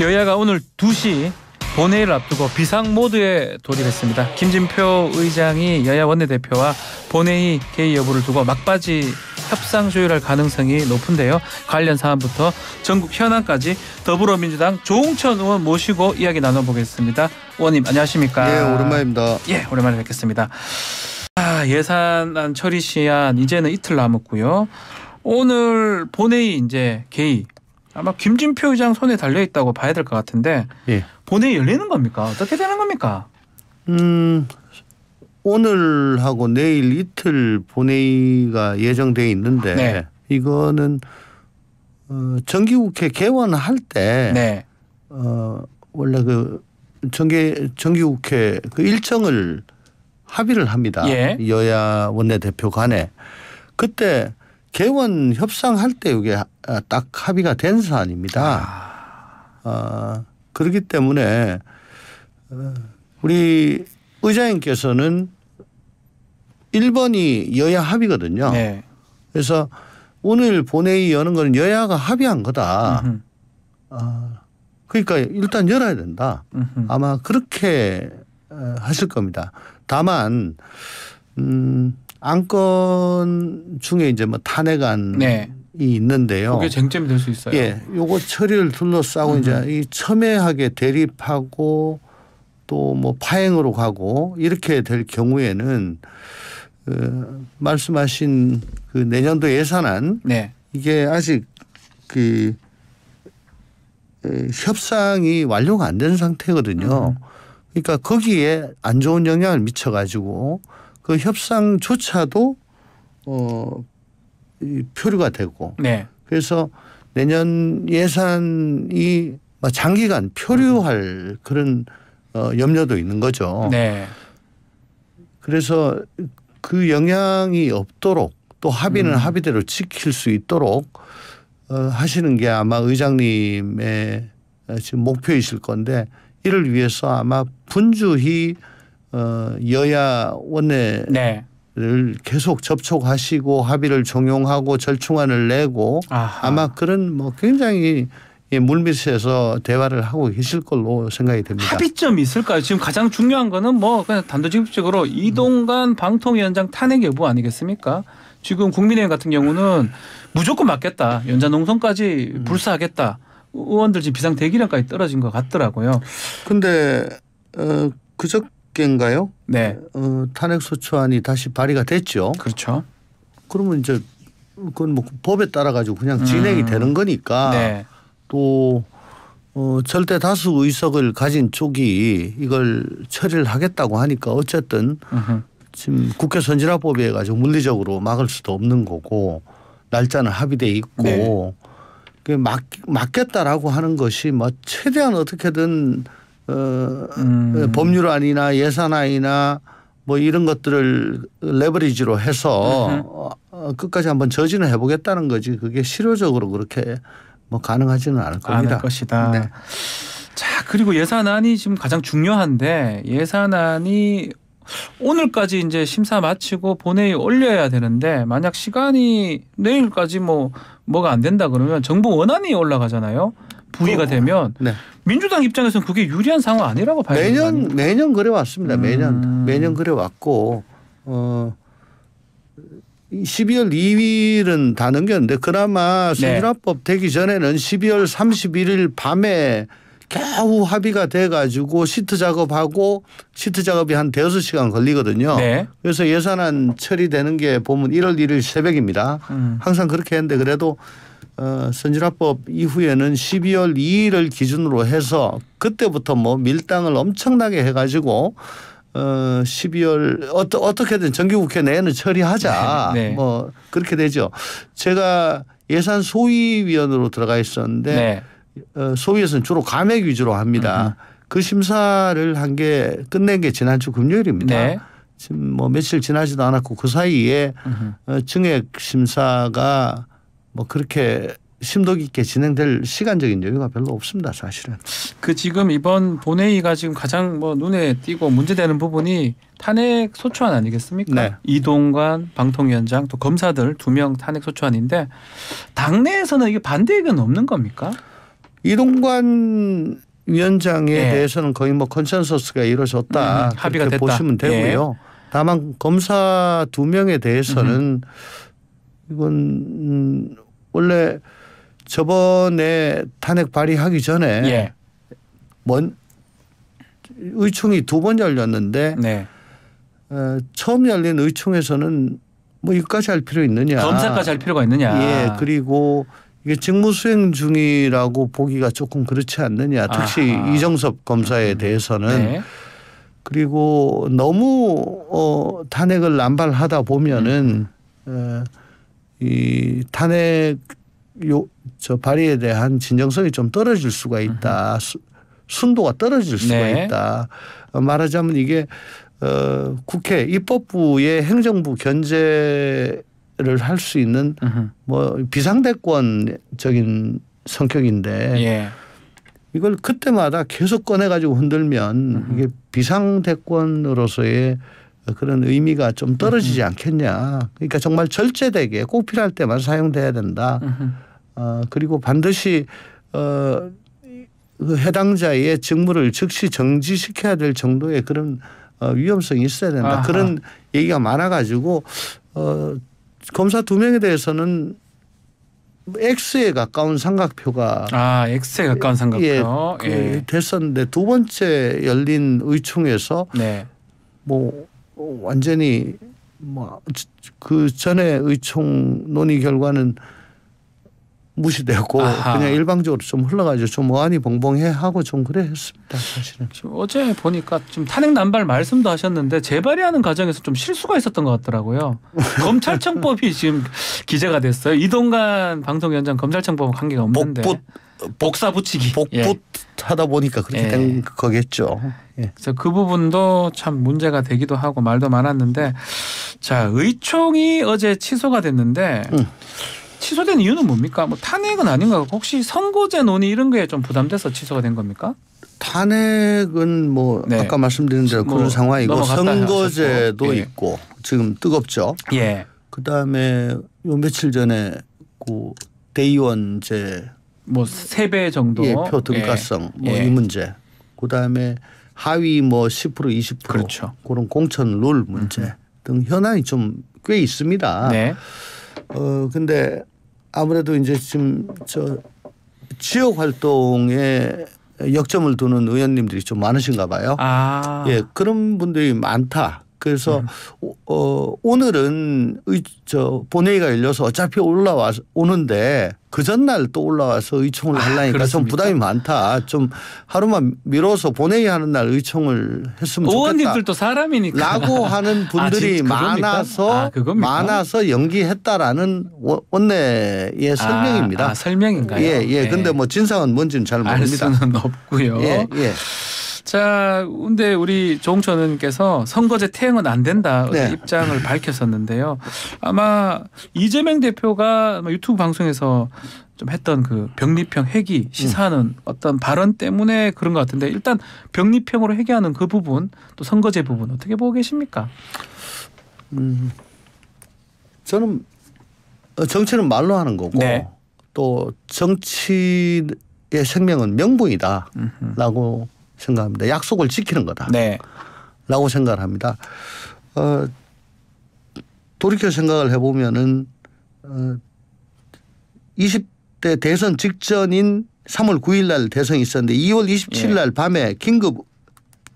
여야가 오늘 2시 본회의를 앞두고 비상 모드에 돌입했습니다. 김진표 의장이 여야 원내대표와 본회의 개의 여부를 두고 막바지 협상 조율할 가능성이 높은데요. 관련 사안부터 전국 현안까지 더불어민주당 조홍천 의원 모시고 이야기 나눠보겠습니다. 의원님 안녕하십니까? 예, 오랜만입니다. 예, 오랜만에 뵙겠습니다. 아, 예산안 처리 시한 이제는 이틀 남았고요. 오늘 본회의 이제 개의 아마 김진표 의장 손에 달려 있다고 봐야 될 것 같은데 예. 본회의 열리는 겁니까? 어떻게 되는 겁니까? 음 오늘하고 내일 이틀 본회의가 예정돼 있는데 네. 이거는 어, 정기국회 개원할 때 네. 어, 원래 그 정기 정기국회 그 일정을 합의를 합니다. 예. 여야 원내대표 간에 그때 개원 협상할 때 이게 아, 딱 합의가 된 사안입니다. 아. 어, 그렇기 때문에 어, 우리 의장님께서는 1번이 여야 합의거든요. 네. 그래서 오늘 본회의 여는 거 여야가 합의한 거다. 어, 그러니까 일단 열어야 된다. 음흠. 아마 그렇게 하실 어, 겁니다. 다만 음, 안건 중에 이제 뭐 탄핵안이 네. 있는데요. 그게 쟁점이 될 수 있어요. 예, 요거 처리를 둘러싸고 음. 이제 이 첨예하게 대립하고 또 뭐 파행으로 가고 이렇게 될 경우에는 그 말씀하신 그 내년도 예산안 네. 이게 아직 그 협상이 완료가 안 된 상태거든요. 음. 그러니까 거기에 안 좋은 영향을 미쳐가지고 그 협상조차도 어, 이 표류가 되고 네. 그래서 내년 예산이 장기간 표류할 그런 어, 염려도 있는 거죠. 네. 그래서 그 영향이 없도록 또 합의는 음. 합의대로 지킬 수 있도록 어, 하시는 게 아마 의장님의 지금 목표이실 건데 이를 위해서 아마 분주히 어, 여야 원내 네. 를 계속 접촉하시고 합의를 종용하고 절충안을 내고 아하. 아마 그런 뭐 굉장히 예, 물밑에서 대화를 하고 계실 걸로 생각이 됩니다. 합의점이 있을까요? 지금 가장 중요한 거는 뭐 그냥 단도직입적으로 이동간 음. 방통위원장 탄핵 여부 아니겠습니까? 지금 국민의힘 같은 경우는 무조건 맞겠다. 연자 농성까지 음. 불사하겠다. 의원들 지금 비상 대기량까지 떨어진 것 같더라고요. 근데 어, 그저 개인가요? 네. 어, 탄핵 소추안이 다시 발의가 됐죠. 그렇죠. 그러면 이제 그건 뭐 법에 따라 가지고 그냥 진행이 음. 되는 거니까 네. 또 어, 절대 다수 의석을 가진 쪽이 이걸 처리를 하겠다고 하니까 어쨌든 으흠. 지금 국회 선진화법에 가지고 물리적으로 막을 수도 없는 거고 날짜는 합의돼 있고 네. 그 막, 막겠다라고 하는 것이 뭐 최대한 어떻게든 어, 음. 법률안이나 예산안이나 뭐 이런 것들을 레버리지로 해서 으 어, 끝까지 한번 저지는 해보겠다는 거지 그게 실효적으로 그렇게 뭐 가능하지는 않을 겁니다. 않을 것이다. 네. 자 그리고 예산안이 지금 가장 중요한데 예산안이 오늘까지 이제 심사 마치고 본회의 올려야 되는데 만약 시간이 내일까지 뭐 뭐가 안 된다 그러면 정부 원안이 올라가잖아요. 부위가 어. 되면 네. 민주당 입장에서는 그게 유리한 상황 아니라고 봐야 되는 매년 매년 그래 왔습니다. 음. 매년 매년 그래 왔고 어 12월 2일은 다는겼는데 그나마 수준화법 네. 되기 전에는 12월 31일 밤에 겨우 합의가 돼 가지고 시트 작업하고 시트 작업이 한 대여섯 시간 걸리거든요. 네. 그래서 예산안 처리되는 게 보면 1월 1일 새벽입니다. 음. 항상 그렇게 했는데 그래도 어, 선진화법 이후에는 12월 2일을 기준으로 해서 그때부터 뭐 밀당을 엄청나게 해가지고 어 12월 어떠, 어떻게든 정기국회 내에는 처리하자 네, 네. 뭐 그렇게 되죠. 제가 예산 소위위원으로 들어가 있었는데 네. 어, 소위에서는 주로 감액 위주로 합니다. 으흠. 그 심사를 한 게 끝낸 게 지난주 금요일입니다. 네. 지금 뭐 며칠 지나지도 않았고 그 사이에 어, 증액 심사가 뭐 그렇게 심도 깊게 진행될 시간적인 여유가 별로 없습니다, 사실은. 그 지금 이번 본회의가 지금 가장 뭐 눈에 띄고 문제되는 부분이 탄핵 소추안 아니겠습니까? 네. 이동관 방통위원장 또 검사들 두 명 탄핵 소추안인데 당내에서는 이게 반대 의견 없는 겁니까? 이동관 위원장에 예. 대해서는 거의 뭐 컨센서스가 이루어졌다. 음, 음 합의가 됐다. 보시면 되고요. 예. 다만 검사 두 명에 대해서는 음. 이건 음 원래 저번에 탄핵 발의하기 전에 예. 먼 의총이 두 번 열렸는데 네. 어, 처음 열린 의총에서는 뭐 이까지 할 필요 있느냐 검사까지 할 필요가 있느냐 예 그리고 이게 직무 수행 중이라고 보기가 조금 그렇지 않느냐 특히 아하. 이정섭 검사에 음. 대해서는 네. 그리고 너무 어, 탄핵을 남발하다 보면은 음. 어, 이 탄핵 요 저 발의에 대한 진정성이 좀 떨어질 수가 있다. 수, 순도가 떨어질 수가 네. 있다. 어, 말하자면 이게 어, 국회 입법부의 행정부 견제를 할 수 있는 으흠. 뭐 비상대권적인 성격인데 예. 이걸 그때마다 계속 꺼내 가지고 흔들면 으흠. 이게 비상대권으로서의 그런 의미가 좀 떨어지지 않겠냐. 그러니까 정말 절제되게 꼭 필요할 때만 사용돼야 된다. 어, 그리고 반드시 어, 그 해당자의 직무를 즉시 정지시켜야 될 정도의 그런 어, 위험성이 있어야 된다. 아하. 그런 얘기가 많아가지고 어, 검사 두 명에 대해서는 X에 가까운 삼각표가 아 X에 가까운 삼각표 예, 예. 그 됐었는데 두 번째 열린 의총에서 네. 뭐 어, 완전히 뭐 그 전에 의총 논의 결과는 무시되고 아하. 그냥 일방적으로 좀 흘러가죠. 좀 어안이 봉봉해 하고 좀 그래 했습니다. 사실은. 어제 보니까 좀 탄핵 난발 말씀도 하셨는데 재발의하는 과정에서 좀 실수가 있었던 것 같더라고요. 검찰청법이 지금 기재가 됐어요. 이동간 방송위원장 검찰청법은 관계가 없는데. 복붙. 복사 붙이기 음, 복붙 예. 하다 보니까 그렇게 예. 된 거겠죠. 예. 그래서 그 부분도 참 문제가 되기도 하고 말도 많았는데 자 의총이 어제 취소가 됐는데 음. 취소된 이유는 뭡니까? 뭐 탄핵은 아닌가? 혹시 선거제 논의 이런 거에 좀 부담돼서 취소가 된 겁니까? 탄핵은 뭐 네. 아까 말씀드린 대로 그런 뭐 상황이고 선거제도 예. 있고 지금 뜨겁죠. 예. 그다음에 요 며칠 전에 그 대의원제 뭐세배 정도 예, 표 등가성 예. 뭐이 예. 문제. 그다음에 하위 뭐 10% 20% 그렇죠. 그런 공천 룰 문제 음. 등 현안이 좀 꽤 있습니다. 네. 어 근데 아무래도 이제 지금 저 지역 활동에 역점을 두는 의원님들이 좀 많으신가 봐요. 아. 예, 그런 분들이 많다. 그래서 음. 어, 오늘은 의, 저 본회의가 열려서 어차피 올라와 오는데 그 전날 또 올라와서 의총을 아, 하려니까 그좀 부담이 많다. 좀 하루만 미뤄서 본회의 하는 날 의총을 했으면 좋겠다. 의원님들도 사람이니까. 라고 하는 아, 분들이 아, 많아서 아, 많아서 연기했다라는 원내의 아, 설명입니다. 아, 설명인가요? 예, 예. 네. 근데 뭐 진상은 뭔지는 잘 모릅니다. 알 수는 없고요. 예, 예. 자, 근데 우리 조홍천 원님께서 선거제 태행은 안 된다 네. 입장을 밝혔었는데요. 아마 이재명 대표가 유튜브 방송에서 좀 했던 그 병리평 회기 시사는 음. 어떤 발언 때문에 그런 것 같은데 일단 병리평으로 회기하는 그 부분 또 선거제 부분 어떻게 보고 계십니까? 음, 저는 어, 정치는 말로 하는 거고 네. 또 정치의 생명은 명분이다라고. 생각합니다. 약속을 지키는 거다. 네. 라고 생각을 합니다. 어, 돌이켜 생각을 해보면은 어, 20대 대선 직전인 3월 9일 날 대선이 있었는데 2월 27일 예. 날 예. 밤에 긴급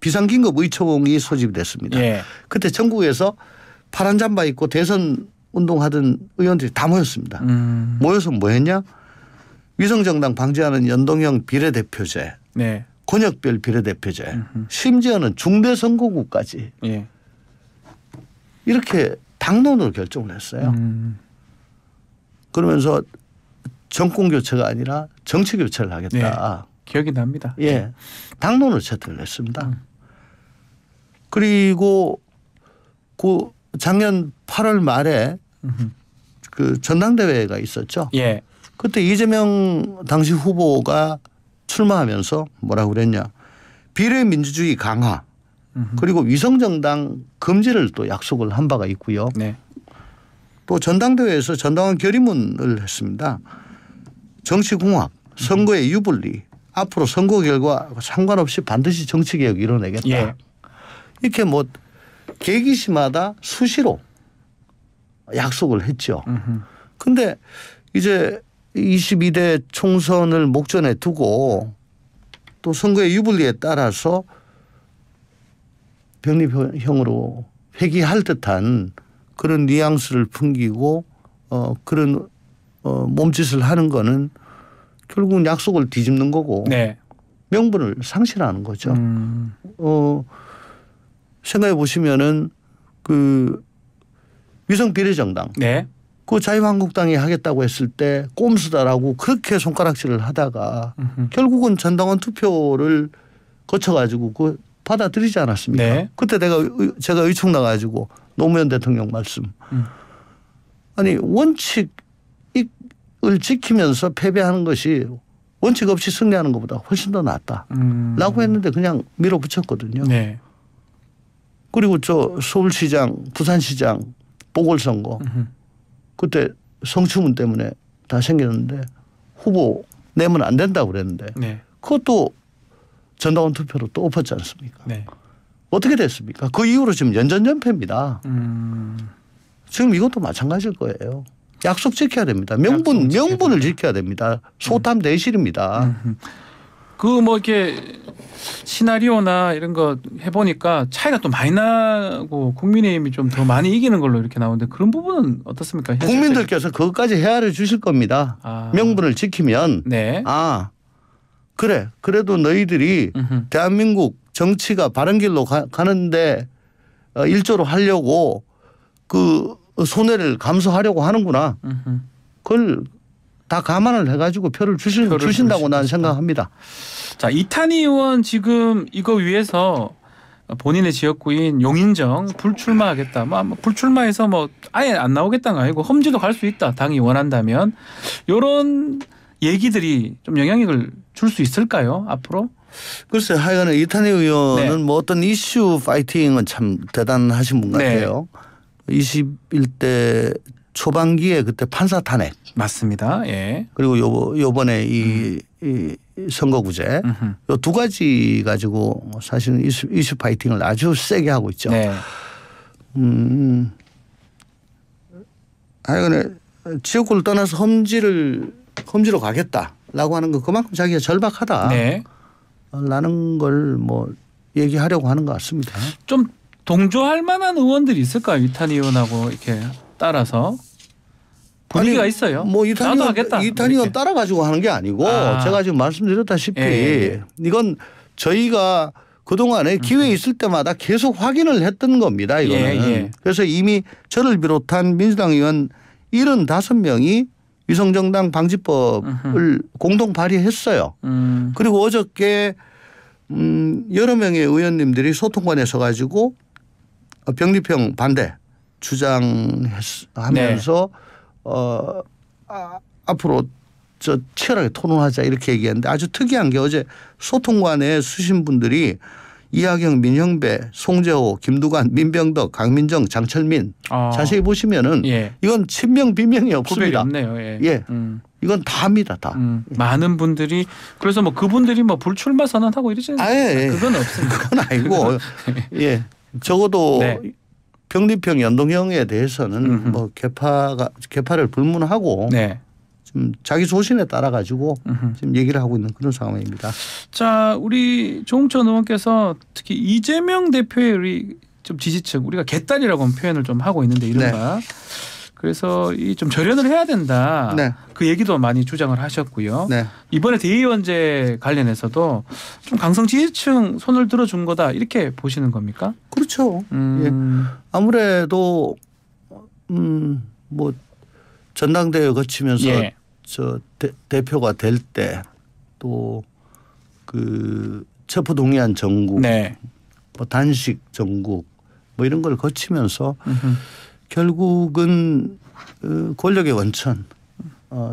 비상긴급 의총이 소집됐습니다. 예. 그때 전국에서 파란 잠바 입고 대선 운동하던 의원들이 다 모였습니다. 음. 모여서 뭐 했냐? 위성정당 방지하는 연동형 비례대표제. 네. 권역별 비례대표제 심지어는 중대선거구까지 예. 이렇게 당론으로 결정을 했어요. 음. 그러면서 정권 교체가 아니라 정치 교체를 하겠다. 예. 기억이 납니다. 예, 예. 당론을 채택을 했습니다. 음. 그리고 그 작년 8월 말에 그 전당대회가 있었죠. 예. 그때 이재명 당시 후보가 출마하면서 뭐라고 그랬냐. 비례민주주의 강화 그리고 위성정당 금지를 또 약속을 한 바가 있고요. 네. 또 전당대회에서 전당원 결의문을 했습니다. 정치공학, 선거의 유불리, 앞으로 선거 결과 상관없이 반드시 정치개혁 이뤄내겠다. 예. 이렇게 뭐 개기시마다 수시로 약속을 했죠. 근데 이제 22대 총선을 목전에 두고 또 선거의 유불리에 따라서 병립형으로 회귀할 듯한 그런 뉘앙스를 풍기고 어 그런 어 몸짓을 하는 거는 결국은 약속을 뒤집는 거고 네. 명분을 상실하는 거죠. 음. 어 생각해 보시면은 그 위성 비례정당 네. 그 자유한국당이 하겠다고 했을 때 꼼수다라고 그렇게 손가락질을 하다가 으흠. 결국은 전당원 투표를 거쳐가지고 그 받아들이지 않았습니까? 네. 그때 내가 제가 의총 나가지고 노무현 대통령 말씀 음. 아니 원칙을 지키면서 패배하는 것이 원칙 없이 승리하는 것보다 훨씬 더 낫다라고 음. 했는데 그냥 밀어붙였거든요. 네. 그리고 저 서울시장, 부산시장 보궐선거. 으흠. 그때 성추문 때문에 다 생겼는데 후보 내면 안 된다고 그랬는데 네. 그것도 전당원 투표로 또 엎었지 않습니까? 네. 어떻게 됐습니까? 그 이후로 지금 연전연패입니다. 음. 지금 이것도 마찬가지일 거예요. 약속 지켜야 됩니다. 명분 명분을 지켜야 됩니다. 소탐 음. 대실입니다 음. 그뭐 이렇게 시나리오나 이런 거 해보니까 차이가 또 많이 나고 국민의힘이 좀 더 많이 이기는 걸로 이렇게 나오는데 그런 부분은 어떻습니까? 국민들께서 그것까지 헤아려 주실 겁니다. 아. 명분을 지키면 네. 아 그래 그래도 너희들이 으흠. 대한민국 정치가 바른 길로 가, 가는데 어, 일조로 하려고 그 손해를 감수하려고 하는구나. 으흠. 그걸 다 감안을 해가지고 표를 주신, 표를 주신다고 나는 생각합니다. 자 이탄희 의원 지금 이거 위해서 본인의 지역구인 용인정 불출마하겠다. 뭐, 뭐 불출마해서 뭐 아예 안 나오겠다는 아니고 험지도 갈 수 있다. 당이 원한다면 이런 얘기들이 좀 영향력을 줄 수 있을까요? 앞으로? 글쎄 하여간 이탄희 의원은 네. 뭐 어떤 이슈 파이팅은 참 대단하신 분 네. 같아요. 네. 21대 초반기에 그때 판사 탄핵. 맞습니다. 예. 그리고 요 요번에 이, 음. 이 선거구제 요두 가지 가지고 사실은 이슈, 이슈 파이팅을 아주 세게 하고 있죠. 네. 음. 하여간에 지역구를 떠나서 험지를 험지로 가겠다라고 하는 거 그만큼 자기가 절박하다. 네. 라는 걸 뭐 얘기하려고 하는 것 같습니다. 좀 동조할 만한 의원들이 있을까요? 이탄 의원하고 이렇게 따라서 분위기가 아니, 있어요. 뭐이탄이 하겠다. 이탄이 따라가지고 하는 게 아니고 아. 제가 지금 말씀드렸다시피 예, 예, 예. 이건 저희가 그동안에 기회 음. 있을 때마다 계속 확인을 했던 겁니다. 예, 이거는. 예, 그래서 이미 저를 비롯한 민주당 의원 75명이 위성정당 방지법을 으흠. 공동 발의했어요. 음. 그리고 어저께 음 여러 명의 의원님들이 소통관에 서가지고 병리평 반대 주장하면서 네. 어, 아, 앞으로 저 치열하게 토론하자 이렇게 얘기했는데 아주 특이한 게 어제 소통관에 수신 분들이 이하경, 민형배, 송재호, 김두관, 민병덕, 강민정, 장철민 아. 자세히 보시면은 예. 이건 친명 비명이 없습니다. 없네요. 예. 예. 음. 이건 다입니다. 다. 음. 많은 분들이 그래서 뭐 그분들이 뭐 불출마 선언하고 이러지 아예 예. 그건 없습니다. 그건 아니고 예 적어도 네. 병리형 연동형에 대해서는 음흠. 뭐 개파가 개파를 불문하고 네. 좀 자기 소신에 따라 가지고 지금 얘기를 하고 있는 그런 상황입니다. 자, 우리 조홍천 의원께서 특히 이재명 대표의 우리 좀 지지층 우리가 개딸이라고 표현을 좀 하고 있는데 이른바 네. 그래서 이 좀 절연을 해야 된다. 네. 그 얘기도 많이 주장을 하셨고요. 네. 이번에 대의원제 관련해서도 좀 강성 지지층 손을 들어준 거다 이렇게 보시는 겁니까? 그렇죠. 음. 예. 아무래도 음뭐 전당대회 거치면서 예. 저 대, 표가 될 때 또그 체포 동의안 전국, 네. 뭐 단식 전국 뭐 이런 걸 거치면서. 음흠. 결국은 그 권력의 원천, 어,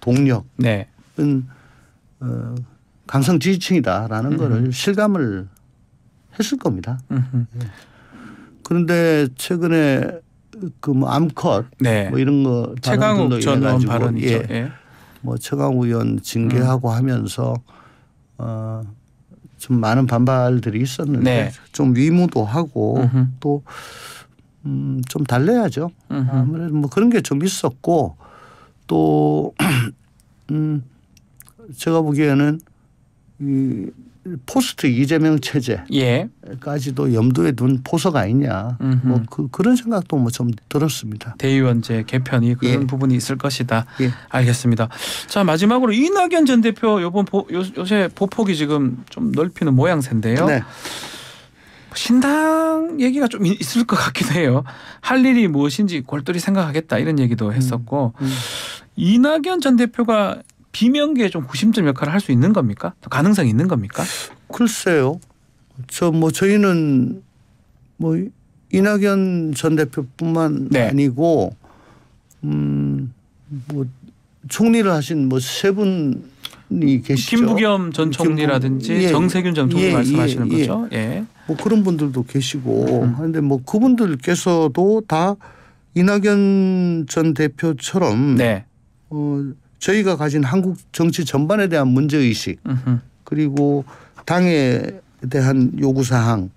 동력은 네. 어, 강성 지지층이다라는 음. 거를 실감을 했을 겁니다. 음흠. 예. 그런데 최근에 그 뭐 암컷 네. 뭐 이런 거 최강욱 전 의원 발언이죠. 예. 예. 뭐 최강욱 의원 징계하고 음. 하면서 어, 좀 많은 반발들이 있었는데 네. 좀 위무도 하고 음흠. 또 음, 좀 달래야죠. 으흠. 아무래도 뭐 그런 게 좀 있었고 또 음, 제가 보기에는 이 포스트 이재명 예. 체제까지도 예. 염두에 둔포서가있냐 음흠. 뭐 그, 그런 생각도 뭐 좀 들었습니다. 대의원제 개편이 그런 예. 부분이 있을 것이다. 예. 알겠습니다. 자 마지막으로 이낙연 전 대표 요번 보, 요, 요새 보폭이 지금 좀 넓히는 모양새인데요. 네. 신당 얘기가 좀 있을 것 같기도 해요. 할 일이 무엇인지 골똘히 생각하겠다 이런 얘기도 음. 했었고 음. 음. 이낙연 전 대표가 비명계에 좀 구심점 역할을 할 수 있는 겁니까? 가능성이 있는 겁니까? 글쎄요. 저 뭐 저희는 뭐 이낙연 전 대표뿐만 네. 아니고 음뭐 총리를 하신 뭐세분 이 계시죠. 김부겸 전 총리라든지 김부... 예. 정세균 전 총리 예. 말씀하시는 예, 예. 거죠. 예. 뭐 그런 분들도 계시고 음. 그런데 뭐 그분들께서도 다 이낙연 전 대표처럼 네. 어, 저희가 가진 한국 정치 전반에 대한 문제 의식 그리고 당에 대한 요구 사항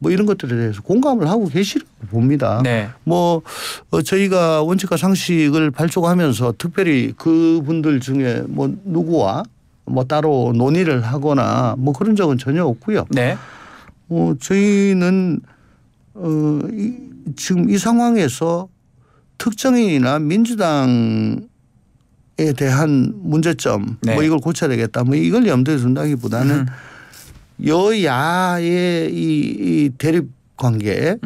뭐 이런 것들에 대해서 공감을 하고 계시라고 봅니다. 네. 뭐 어, 저희가 원칙과 상식을 발족하면서 특별히 그분들 중에 뭐 누구와 뭐 따로 논의를 하거나 뭐 그런 적은 전혀 없고요. 네. 어, 저희는 어, 이, 지금 이 상황에서 특정인이나 민주당 에 대한 문제점 뭐 네. 뭐 이걸 고쳐야 되겠다 뭐 이걸 염두에 둔다기보다는 음. 여야의 이, 이 대립 관계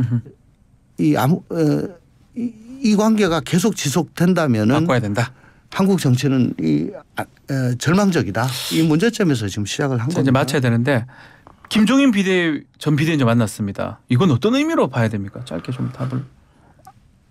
이 아무 어, 이, 이 관계가 계속 지속된다면은 바꿔야 된다. 한국 정치는 이 아, 에, 어, 절망적이다. 이 문제점에서 지금 시작을 한 거죠. 이제 맞춰야 되는데 김종인 비대 전 비대위원 만났습니다. 이건 어떤 의미로 봐야 됩니까? 짧게 좀 답을.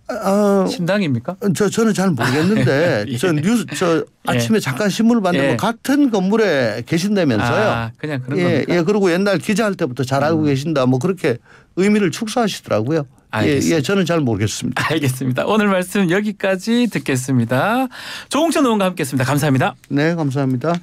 아, 아, 신당입니까? 어, 저 저는 잘 모르겠는데 예. 저 뉴스 저 아침에 예. 잠깐 신문을 봤는데 뭐 예. 같은 건물에 계신다면서요. 아, 그냥 그런 예, 겁니까? 예, 그리고 옛날 기자할 때부터 잘 알고 음. 계신다. 뭐 그렇게 의미를 축소하시더라고요. 예, 예, 알겠습니다. 예, 저는 잘 모르겠습니다. 알겠습니다. 오늘 말씀 여기까지 듣겠습니다. 조홍천 의원과 함께했습니다. 감사합니다. 네, 감사합니다.